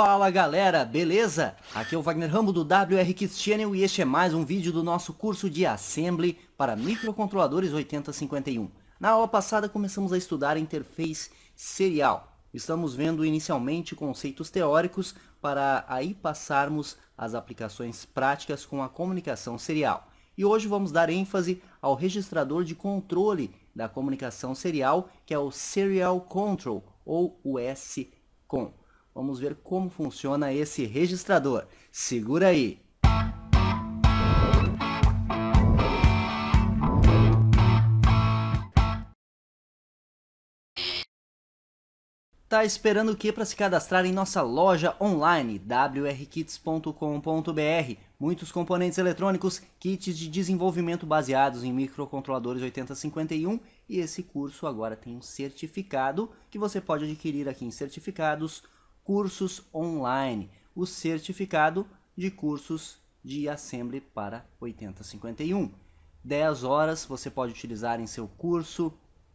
Fala galera, beleza? Aqui é o Wagner Rambo do WR Kids Channel e este é mais um vídeo do nosso curso de Assembly para microcontroladores 8051. Na aula passada começamos a estudar a interface serial. Estamos vendo inicialmente conceitos teóricos para aí passarmos as aplicações práticas com a comunicação serial. E hoje vamos dar ênfase ao registrador de controle da comunicação serial, que é o Serial Control, ou o SCON vamos ver como funciona esse registrador. Segura aí! Tá esperando o que para se cadastrar em nossa loja online wrkits.com.br? Muitos componentes eletrônicos, kits de desenvolvimento baseados em microcontroladores 8051 e esse curso agora tem um certificado que você pode adquirir aqui em certificados.com.br cursos online, o certificado de cursos de Assembly para 8051. 10 horas você pode utilizar em seu curso,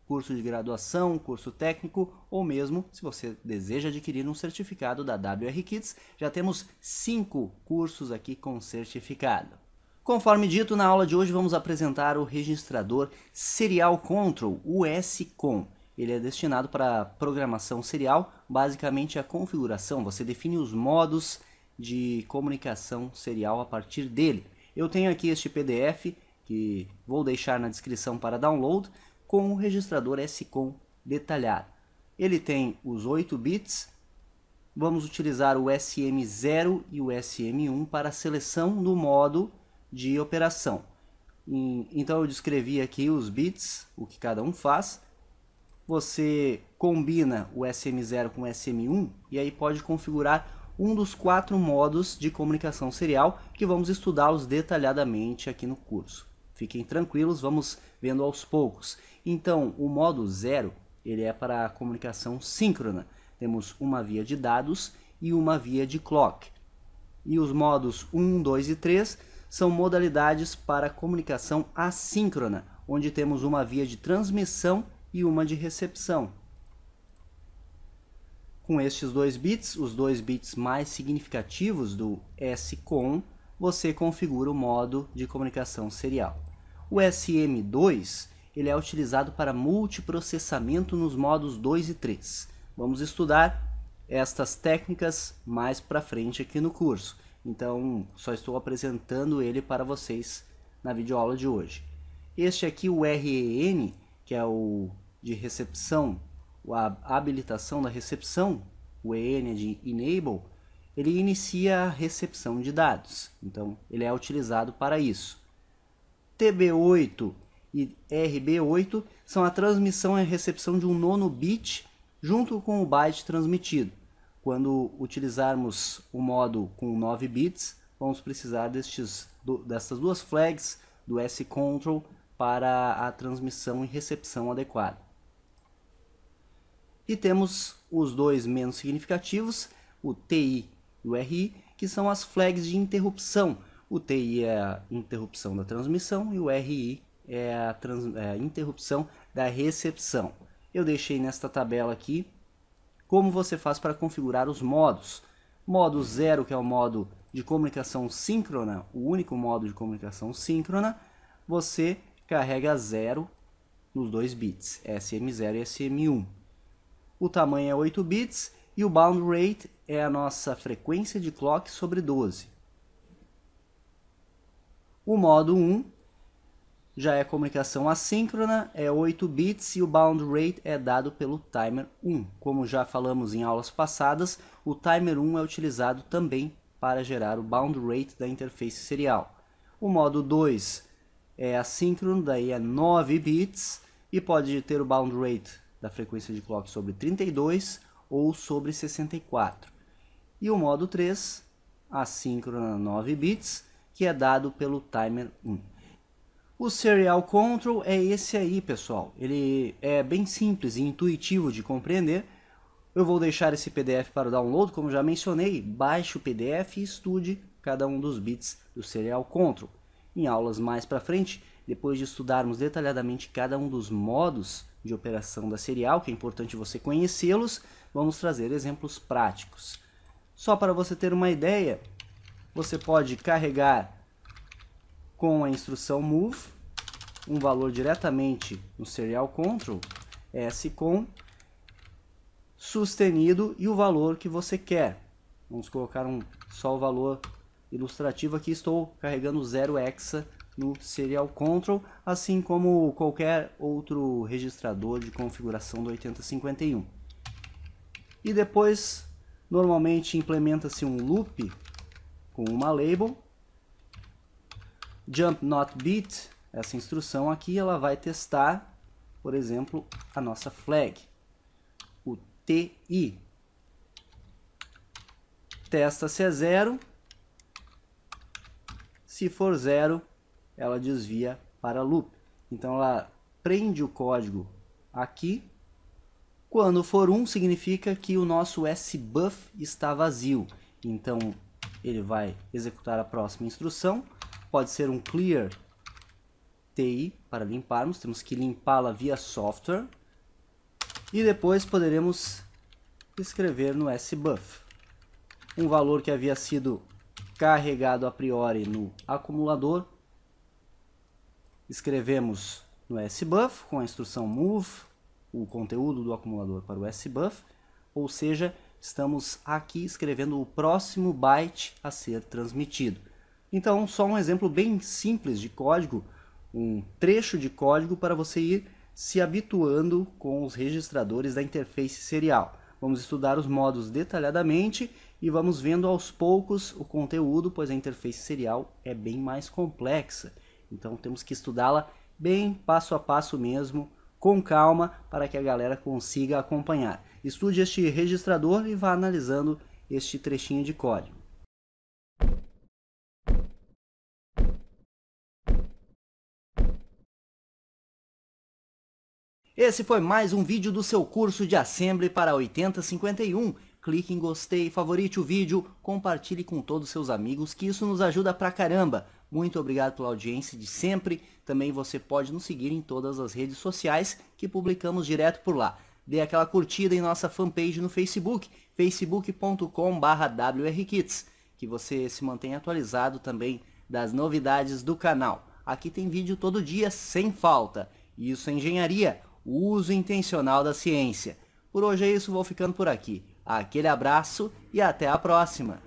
curso de graduação, curso técnico ou mesmo se você deseja adquirir um certificado da WR Kids, já temos 5 cursos aqui com certificado. Conforme dito, na aula de hoje vamos apresentar o registrador Serial Control, o SCOM. Ele é destinado para programação serial basicamente a configuração, você define os modos de comunicação serial a partir dele. Eu tenho aqui este PDF que vou deixar na descrição para download com o registrador SCOM detalhado. Ele tem os 8 bits. Vamos utilizar o SM0 e o SM1 para a seleção do modo de operação. Então eu descrevi aqui os bits, o que cada um faz você combina o SM0 com o SM1 e aí pode configurar um dos quatro modos de comunicação serial que vamos estudá-los detalhadamente aqui no curso. Fiquem tranquilos, vamos vendo aos poucos. Então, o modo 0 ele é para a comunicação síncrona. Temos uma via de dados e uma via de clock. E os modos 1, 2 e 3 são modalidades para comunicação assíncrona, onde temos uma via de transmissão e uma de recepção. Com estes dois bits, os dois bits mais significativos do SCOM, você configura o modo de comunicação serial. O SM2 ele é utilizado para multiprocessamento nos modos 2 e 3. Vamos estudar estas técnicas mais para frente aqui no curso. Então, só estou apresentando ele para vocês na videoaula de hoje. Este aqui, o REN, que é o de recepção, a habilitação da recepção, o EN é de Enable, ele inicia a recepção de dados. Então, ele é utilizado para isso. TB8 e RB8 são a transmissão e a recepção de um nono bit junto com o byte transmitido. Quando utilizarmos o modo com 9 bits, vamos precisar destes, do, dessas duas flags do S-Control para a transmissão e recepção adequada. E temos os dois menos significativos, o TI e o RI, que são as flags de interrupção. O TI é a interrupção da transmissão e o RI é a, trans, é a interrupção da recepção. Eu deixei nesta tabela aqui como você faz para configurar os modos. Modo 0, que é o modo de comunicação síncrona, o único modo de comunicação síncrona, você carrega 0 nos dois bits, SM0 e SM1 o tamanho é 8 bits e o bound rate é a nossa frequência de clock sobre 12. O modo 1 já é comunicação assíncrona, é 8 bits e o bound rate é dado pelo timer 1. Como já falamos em aulas passadas, o timer 1 é utilizado também para gerar o bound rate da interface serial. O modo 2 é assíncrono, daí é 9 bits e pode ter o bound rate da frequência de clock sobre 32 ou sobre 64. E o modo 3, assíncrona 9 bits, que é dado pelo timer 1. O Serial Control é esse aí, pessoal. Ele é bem simples e intuitivo de compreender. Eu vou deixar esse PDF para download, como já mencionei. Baixe o PDF e estude cada um dos bits do Serial Control. Em aulas mais para frente, depois de estudarmos detalhadamente cada um dos modos de operação da serial, que é importante você conhecê-los, vamos trazer exemplos práticos. Só para você ter uma ideia, você pode carregar com a instrução move um valor diretamente no serial control, scom, sustenido e o valor que você quer. Vamos colocar um, só o valor ilustrativo aqui, estou carregando 0 hexa no Serial Control, assim como qualquer outro registrador de configuração do 8051. E depois, normalmente implementa-se um loop com uma label, jump not beat, essa instrução aqui ela vai testar, por exemplo, a nossa flag, o TI. Testa se é zero, se for zero, ela desvia para loop. Então ela prende o código aqui. Quando for 1, significa que o nosso sbuf está vazio. Então ele vai executar a próxima instrução. Pode ser um clear TI para limparmos. Temos que limpá-la via software. E depois poderemos escrever no sbuf um valor que havia sido carregado a priori no acumulador escrevemos no sbuf com a instrução move o conteúdo do acumulador para o sbuf, ou seja, estamos aqui escrevendo o próximo byte a ser transmitido. Então, só um exemplo bem simples de código, um trecho de código para você ir se habituando com os registradores da interface serial. Vamos estudar os modos detalhadamente e vamos vendo aos poucos o conteúdo, pois a interface serial é bem mais complexa. Então temos que estudá-la bem passo a passo mesmo, com calma, para que a galera consiga acompanhar. Estude este registrador e vá analisando este trechinho de código. Esse foi mais um vídeo do seu curso de Assembly para 8051. Clique em gostei, favorite o vídeo, compartilhe com todos seus amigos que isso nos ajuda pra caramba. Muito obrigado pela audiência de sempre. Também você pode nos seguir em todas as redes sociais que publicamos direto por lá. Dê aquela curtida em nossa fanpage no Facebook, facebook.com/wrkits, que você se mantenha atualizado também das novidades do canal. Aqui tem vídeo todo dia sem falta. Isso é engenharia, o uso intencional da ciência. Por hoje é isso, vou ficando por aqui. Aquele abraço e até a próxima!